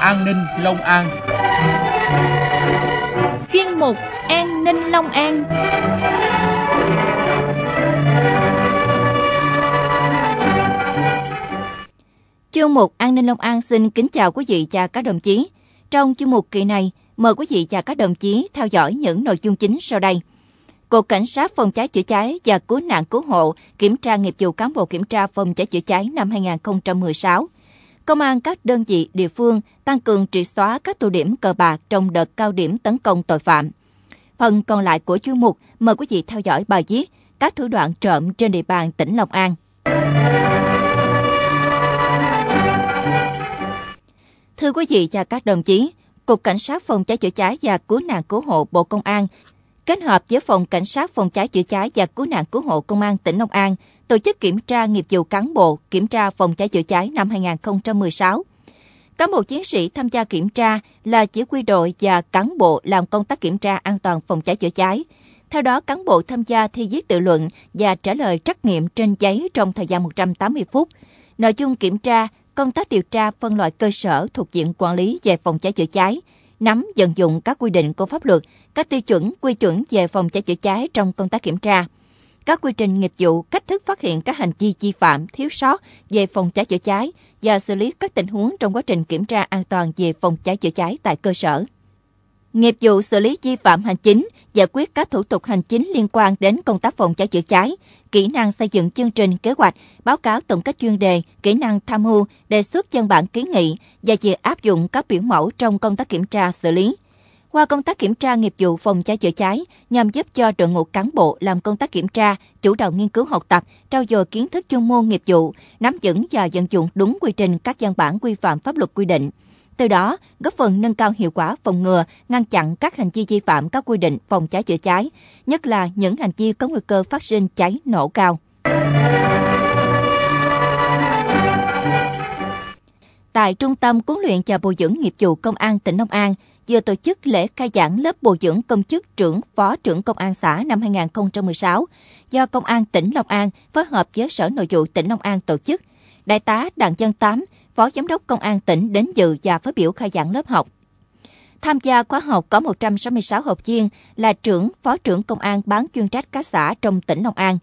An ninh Long An. Chuyên mục An ninh Long An. Chương mục An ninh Long An xin kính chào quý vị và các đồng chí. Trong chương mục kỳ này, mời quý vị và các đồng chí theo dõi những nội dung chính sau đây. Cục Cảnh sát Phòng cháy chữa cháy và Cứu nạn Cứu hộ kiểm tra nghiệp vụ cán bộ kiểm tra phòng cháy chữa cháy năm 2016 Công an các đơn vị địa phương tăng cường triệt xóa các tụ điểm cờ bạc trong đợt cao điểm tấn công tội phạm. Phần còn lại của chuyên mục mời quý vị theo dõi bài viết Các thủ đoạn trộm trên địa bàn tỉnh Long An. Thưa quý vị và các đồng chí, Cục Cảnh sát Phòng cháy chữa cháy và Cứu nạn Cứu hộ Bộ Công an kết hợp với phòng cảnh sát phòng cháy chữa cháy và cứu nạn cứu hộ công an tỉnh Long An tổ chức kiểm tra nghiệp vụ cán bộ kiểm tra phòng cháy chữa cháy năm 2016. Cán bộ chiến sĩ tham gia kiểm tra là chỉ huy đội và cán bộ làm công tác kiểm tra an toàn phòng cháy chữa cháy. Theo đó, cán bộ tham gia thi viết tự luận và trả lời trắc nghiệm trên giấy trong thời gian 180 phút. Nội dung kiểm tra, công tác điều tra phân loại cơ sở thuộc diện quản lý về phòng cháy chữa cháy – nắm vận dụng các quy định của pháp luật, các tiêu chuẩn, quy chuẩn về phòng cháy chữa cháy trong công tác kiểm tra. Các quy trình nghiệp vụ, cách thức phát hiện các hành vi vi phạm, thiếu sót về phòng cháy chữa cháy và xử lý các tình huống trong quá trình kiểm tra an toàn về phòng cháy chữa cháy tại cơ sở nghiệp vụ xử lý vi phạm hành chính, giải quyết các thủ tục hành chính liên quan đến công tác phòng cháy chữa cháy, kỹ năng xây dựng chương trình kế hoạch, báo cáo tổng kết chuyên đề, kỹ năng tham mưu, đề xuất văn bản kiến nghị và việc áp dụng các biểu mẫu trong công tác kiểm tra xử lý. Qua công tác kiểm tra nghiệp vụ phòng cháy chữa cháy nhằm giúp cho đội ngũ cán bộ làm công tác kiểm tra, chủ động nghiên cứu học tập, trao dồi kiến thức chuyên môn nghiệp vụ, nắm vững và vận dụng đúng quy trình các văn bản quy phạm pháp luật quy định từ đó góp phần nâng cao hiệu quả phòng ngừa, ngăn chặn các hành vi vi phạm các quy định phòng cháy chữa cháy, nhất là những hành vi có nguy cơ phát sinh cháy nổ cao. Tại Trung tâm Huấn luyện và Bồi dưỡng nghiệp vụ Công an tỉnh Long An, vừa tổ chức lễ khai giảng lớp bồi dưỡng công chức trưởng phó trưởng công an xã năm 2016 do Công an tỉnh Long An phối hợp với Sở Nội vụ tỉnh Long An tổ chức. Đại tá Đặng Văn Tám, Phó Giám đốc Công an tỉnh đến dự và phát biểu khai giảng lớp học. Tham gia khóa học có 166 học viên là trưởng, phó trưởng công an bán chuyên trách các xã trong tỉnh Long An.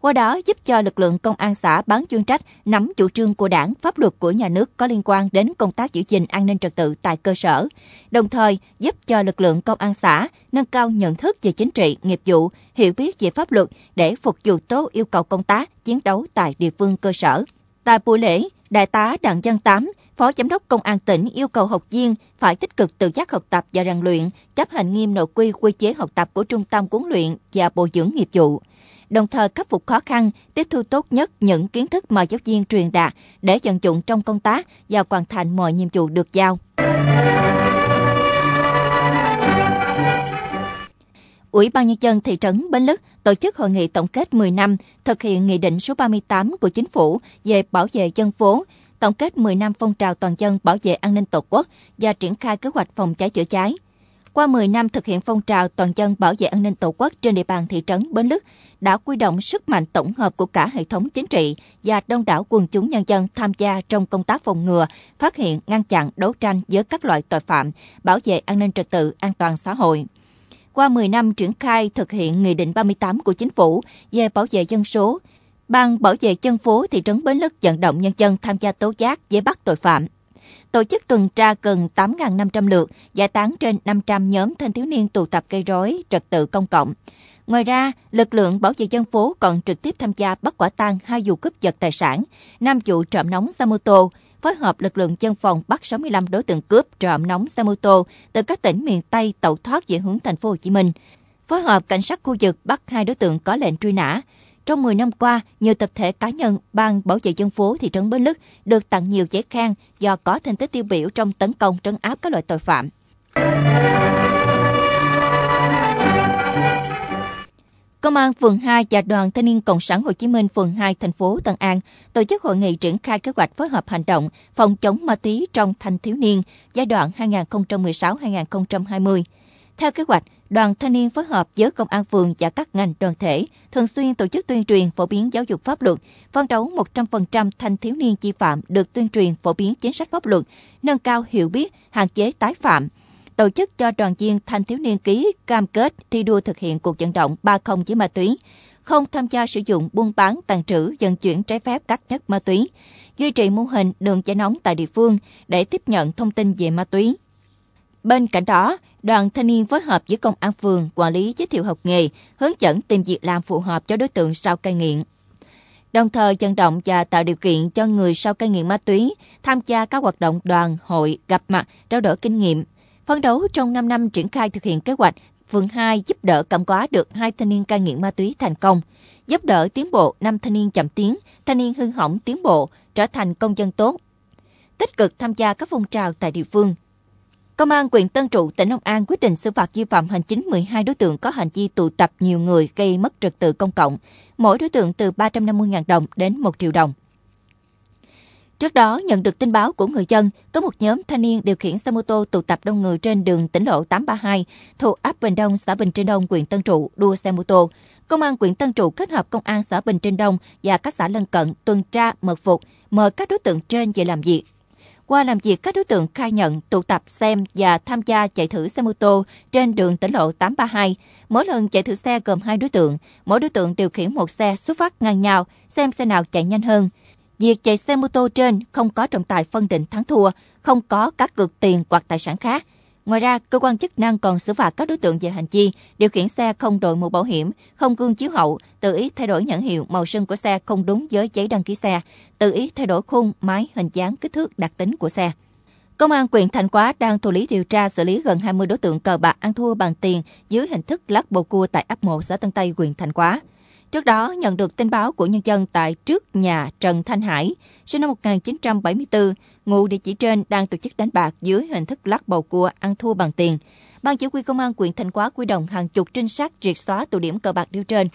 Qua đó giúp cho lực lượng công an xã bán chuyên trách nắm chủ trương của đảng, pháp luật của nhà nước có liên quan đến công tác giữ gìn an ninh trật tự tại cơ sở, đồng thời giúp cho lực lượng công an xã nâng cao nhận thức về chính trị, nghiệp vụ, hiểu biết về pháp luật để phục vụ tốt yêu cầu công tác, chiến đấu tại địa phương cơ sở. Tại buổi lễ, Đại tá Đặng Văn Tám, Phó Giám đốc Công an tỉnh yêu cầu học viên phải tích cực tự giác học tập và rèn luyện, chấp hành nghiêm nội quy quy chế học tập của Trung tâm huấn luyện và bồi dưỡng nghiệp vụ. Đồng thời khắc phục khó khăn, tiếp thu tốt nhất những kiến thức mà giáo viên truyền đạt để vận dụng trong công tác và hoàn thành mọi nhiệm vụ được giao. Ủy ban Nhân dân thị trấn Bến Lức tổ chức hội nghị tổng kết 10 năm thực hiện Nghị định số 38 của Chính phủ về bảo vệ dân phố, tổng kết 10 năm phong trào toàn dân bảo vệ an ninh tổ quốc và triển khai kế hoạch phòng cháy chữa cháy. Qua 10 năm thực hiện phong trào toàn dân bảo vệ an ninh tổ quốc trên địa bàn thị trấn Bến Lức đã quy động sức mạnh tổng hợp của cả hệ thống chính trị và đông đảo quần chúng nhân dân tham gia trong công tác phòng ngừa, phát hiện, ngăn chặn, đấu tranh với các loại tội phạm, bảo vệ an ninh trật tự, an toàn xã hội. Qua 10 năm triển khai thực hiện Nghị định 38 của Chính phủ về bảo vệ dân số, Ban Bảo vệ dân phố thị trấn Bến Lức vận động nhân dân tham gia tố giác với bắt tội phạm. Tổ chức tuần tra gần 8.500 lượt, giải tán trên 500 nhóm thanh thiếu niên tụ tập gây rối, trật tự công cộng. Ngoài ra, lực lượng bảo vệ dân phố còn trực tiếp tham gia bắt quả tang hai vụ cướp giật tài sản, năm vụ trộm nóng xe mô tô, phối hợp lực lượng dân phòng bắt 65 đối tượng cướp trộm nóng xe mô tô từ các tỉnh miền Tây tẩu thoát về hướng thành phố Hồ Chí Minh. Phối hợp cảnh sát khu vực bắt hai đối tượng có lệnh truy nã. Trong 10 năm qua, nhiều tập thể cá nhân, ban bảo vệ dân phố thị trấn Bến Lức được tặng nhiều giấy khen do có thành tích tiêu biểu trong tấn công trấn áp các loại tội phạm. Công an phường 2 và Đoàn Thanh niên Cộng sản Hồ Chí Minh phường 2 thành phố Tân An tổ chức hội nghị triển khai kế hoạch phối hợp hành động phòng chống ma túy trong thanh thiếu niên giai đoạn 2016-2020. Theo kế hoạch, đoàn thanh niên phối hợp với công an phường và các ngành đoàn thể thường xuyên tổ chức tuyên truyền phổ biến giáo dục pháp luật, phấn đấu 100% thanh thiếu niên vi phạm được tuyên truyền phổ biến chính sách pháp luật, nâng cao hiểu biết, hạn chế tái phạm – tổ chức cho đoàn viên thanh thiếu niên ký cam kết thi đua thực hiện cuộc vận động 30 với ma túy, không tham gia sử dụng buôn bán, tàn trữ, vận chuyển trái phép các chất ma túy, duy trì mô hình đường dây nóng tại địa phương để tiếp nhận thông tin về ma túy. Bên cạnh đó, đoàn thanh niên phối hợp với công an phường quản lý giới thiệu học nghề, hướng dẫn tìm việc làm phù hợp cho đối tượng sau cai nghiện. Đồng thời vận động và tạo điều kiện cho người sau cai nghiện ma túy tham gia các hoạt động đoàn, hội, gặp mặt, trao đổi kinh nghiệm, Phấn đấu trong 5 năm triển khai thực hiện kế hoạch, phường 2 giúp đỡ cảm hóa được hai thanh niên cai nghiện ma túy thành công, giúp đỡ tiến bộ năm thanh niên chậm tiến, thanh niên hư hỏng tiến bộ, trở thành công dân tốt. Tích cực tham gia các phong trào tại địa phương. Công an quyền Tân Trụ, tỉnh Long An quyết định xử phạt vi phạm hành chính 12 đối tượng có hành vi tụ tập nhiều người gây mất trật tự công cộng. Mỗi đối tượng từ 350.000 đồng đến 1 triệu đồng. Trước đó, nhận được tin báo của người dân, có một nhóm thanh niên điều khiển xe mô tô tụ tập đông người trên đường tỉnh lộ 832 thuộc ấp Bình Đông, xã Bình Trinh Đông, huyện Tân Trụ đua xe mô tô. Công an huyện Tân Trụ kết hợp công an xã Bình Trinh Đông và các xã lân cận tuần tra mật phục mời các đối tượng trên về làm việc. Qua làm việc, các đối tượng khai nhận tụ tập xem và tham gia chạy thử xe mô tô trên đường tỉnh lộ 832. Mỗi lần chạy thử xe gồm hai đối tượng, mỗi đối tượng điều khiển một xe xuất phát ngang nhau, xem xe nào chạy nhanh hơn – việc chạy xe mô tô trên không có trọng tài phân định thắng thua, không có các cược tiền hoặc tài sản khác. Ngoài ra, cơ quan chức năng còn xử phạt các đối tượng về hành vi điều khiển xe không đội mũ bảo hiểm, không gương chiếu hậu, tự ý thay đổi nhãn hiệu màu sơn của xe không đúng với giấy đăng ký xe, tự ý thay đổi khung, máy, hình dáng, kích thước, đặc tính của xe. Công an quyền Thanh Quá đang thụ lý điều tra xử lý gần 20 đối tượng cờ bạc ăn thua bằng tiền dưới hình thức lắc bầu cua tại ấp 1 xã Tân Tây, huyện Thanh Quá. Trước đó, nhận được tin báo của nhân dân tại trước nhà Trần Thanh Hải, sinh năm 1974, ngụ địa chỉ trên đang tổ chức đánh bạc dưới hình thức lắc bầu cua ăn thua bằng tiền. Ban chỉ huy công an huyện Thanh Hóa quy động hàng chục trinh sát triệt xóa tụ điểm cờ bạc nêu trên.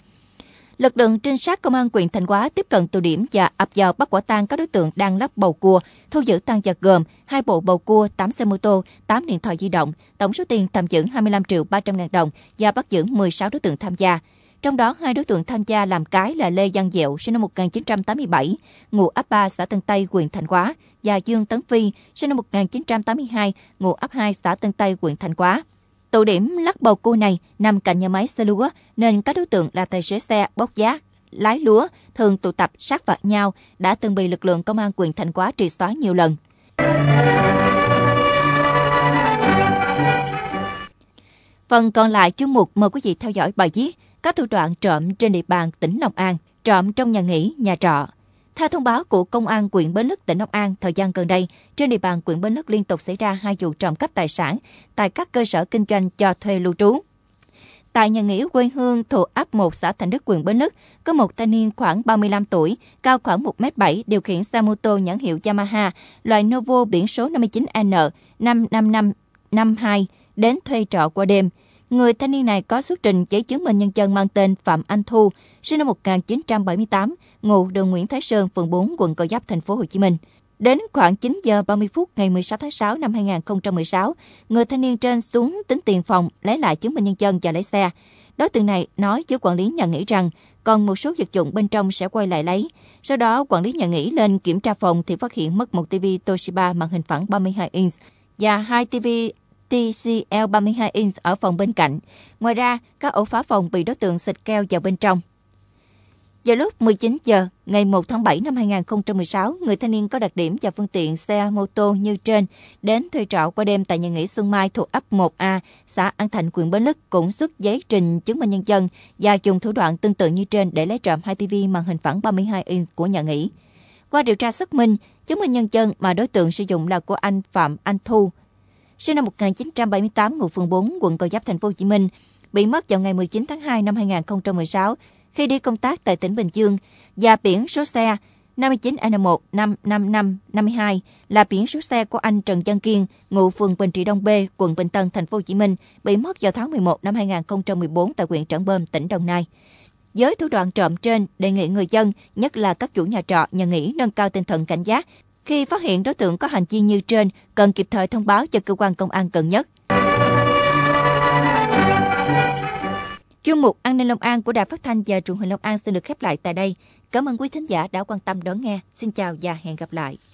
Lực lượng trinh sát công an huyện Thanh Hóa tiếp cận tụ điểm và ập vào bắt quả tang các đối tượng đang lắp bầu cua, thu giữ tăng vật gồm hai bộ bầu cua, 8 xe mô tô, 8 điện thoại di động, tổng số tiền tạm giữ 25 triệu 300 ngàn đồng và bắt giữ 16 đối tượng tham gia. Trong đó, hai đối tượng tham gia làm cái là Lê văn Diệu, sinh năm 1987, ngụ ấp 3 xã Tân Tây, huyện Thành Hóa, và Dương Tấn Phi, sinh năm 1982, ngụ ấp 2 xã Tân Tây, huyện Thành Hóa. Tụ điểm lắc bầu cua này nằm cạnh nhà máy xe lúa, nên các đối tượng là tài xế xe, bốc giác, lái lúa, thường tụ tập sát phạt nhau, đã từng bị lực lượng công an huyện Thành hóa triệt xóa nhiều lần. Phần còn lại chương mục mời quý vị theo dõi bài viết các thủ đoạn trộm trên địa bàn tỉnh Long An, trộm trong nhà nghỉ, nhà trọ. Theo thông báo của Công an quyện Bến Lức, tỉnh Long An, thời gian gần đây, trên địa bàn quyện Bến Lức liên tục xảy ra hai vụ trộm cắp tài sản tại các cơ sở kinh doanh cho thuê lưu trú. Tại nhà nghỉ quê hương thuộc ấp 1 xã Thành Đức, huyện Bến Lức, có một thanh niên khoảng 35 tuổi, cao khoảng 1m7, điều khiển xe mô tô nhãn hiệu Yamaha, loại Novo biển số 59N 55552 đến thuê trọ qua đêm người thanh niên này có xuất trình giấy chứng minh nhân dân mang tên Phạm Anh Thu, sinh năm 1978, ngụ đường Nguyễn Thái Sơn, phường 4, quận Cầu Vấp, thành phố Hồ Chí Minh. Đến khoảng 9 giờ 30 phút ngày 16 tháng 6 năm 2016, người thanh niên trên xuống tính tiền phòng, lấy lại chứng minh nhân dân và lấy xe. Đối tượng này nói với quản lý nhà nghỉ rằng còn một số vật dụng bên trong sẽ quay lại lấy. Sau đó, quản lý nhà nghỉ lên kiểm tra phòng thì phát hiện mất một TV Toshiba màn hình phẳng 32 inch và hai TV TCL 32 inch ở phòng bên cạnh. Ngoài ra, các ổ phá phòng bị đối tượng xịt keo vào bên trong. Vào lúc 19 giờ ngày 1 tháng 7 năm 2016, người thanh niên có đặc điểm và phương tiện xe mô tô như trên đến thuê trọ qua đêm tại nhà nghỉ Xuân Mai thuộc ấp 1A, xã An Thạnh, huyện Bến Lức cũng xuất giấy trình chứng minh nhân dân và dùng thủ đoạn tương tự như trên để lấy trộm hai TV màn hình phẳng 32 inch của nhà nghỉ. Qua điều tra xác minh, chứng minh nhân dân mà đối tượng sử dụng là của anh Phạm Anh Thu, sinh năm 1978, ngụ phường 4, quận Gò giáp thành phố Hồ Chí Minh, bị mất vào ngày 19 tháng 2 năm 2016 khi đi công tác tại tỉnh Bình Dương và biển số xe 59N1 555 52 là biển số xe của anh Trần Văn Kiên, ngụ phường Bình Trị Đông B, quận Bình Tân, thành phố Hồ Chí Minh, bị mất vào tháng 11 năm 2014 tại huyện Trảng Bơm, tỉnh Đồng Nai. Với thủ đoạn trộm trên, đề nghị người dân, nhất là các chủ nhà trọ, nhà nghỉ nâng cao tinh thần cảnh giác, khi phát hiện đối tượng có hành vi như trên, cần kịp thời thông báo cho cơ quan công an gần nhất. Chuyên mục An ninh Long An của Đài Phát thanh và Truyền hình Long An xin được khép lại tại đây. Cảm ơn quý thính giả đã quan tâm đón nghe. Xin chào và hẹn gặp lại.